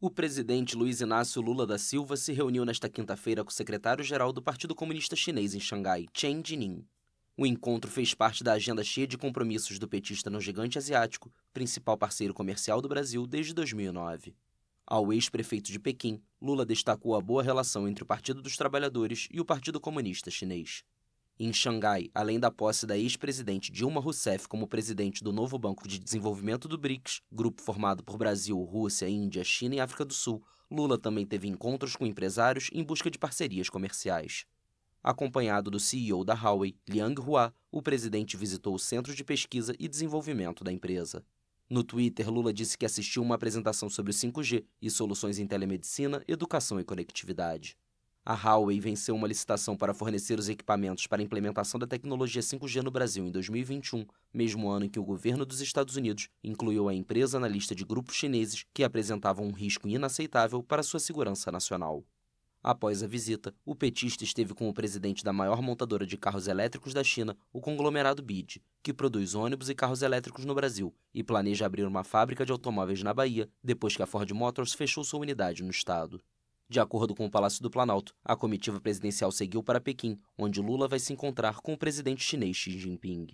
O presidente Luiz Inácio Lula da Silva se reuniu nesta quinta-feira com o secretário-geral do Partido Comunista Chinês em Xangai, Chen Jinin. O encontro fez parte da agenda cheia de compromissos do petista no gigante asiático, principal parceiro comercial do Brasil desde 2009. Ao ex-prefeito de Pequim, Lula destacou a boa relação entre o Partido dos Trabalhadores e o Partido Comunista Chinês. Em Xangai, além da posse da ex-presidente Dilma Rousseff como presidente do novo Banco de Desenvolvimento do BRICS, grupo formado por Brasil, Rússia, Índia, China e África do Sul, Lula também teve encontros com empresários em busca de parcerias comerciais. Acompanhado do CEO da Huawei, Liang Hua, o presidente visitou o Centro de Pesquisa e Desenvolvimento da empresa. No Twitter, Lula disse que assistiu uma apresentação sobre o 5G e soluções em telemedicina, educação e conectividade a Huawei venceu uma licitação para fornecer os equipamentos para a implementação da tecnologia 5G no Brasil em 2021, mesmo ano em que o governo dos Estados Unidos incluiu a empresa na lista de grupos chineses que apresentavam um risco inaceitável para sua segurança nacional. Após a visita, o petista esteve com o presidente da maior montadora de carros elétricos da China, o conglomerado BID, que produz ônibus e carros elétricos no Brasil e planeja abrir uma fábrica de automóveis na Bahia depois que a Ford Motors fechou sua unidade no estado. De acordo com o Palácio do Planalto, a comitiva presidencial seguiu para Pequim, onde Lula vai se encontrar com o presidente chinês Xi Jinping.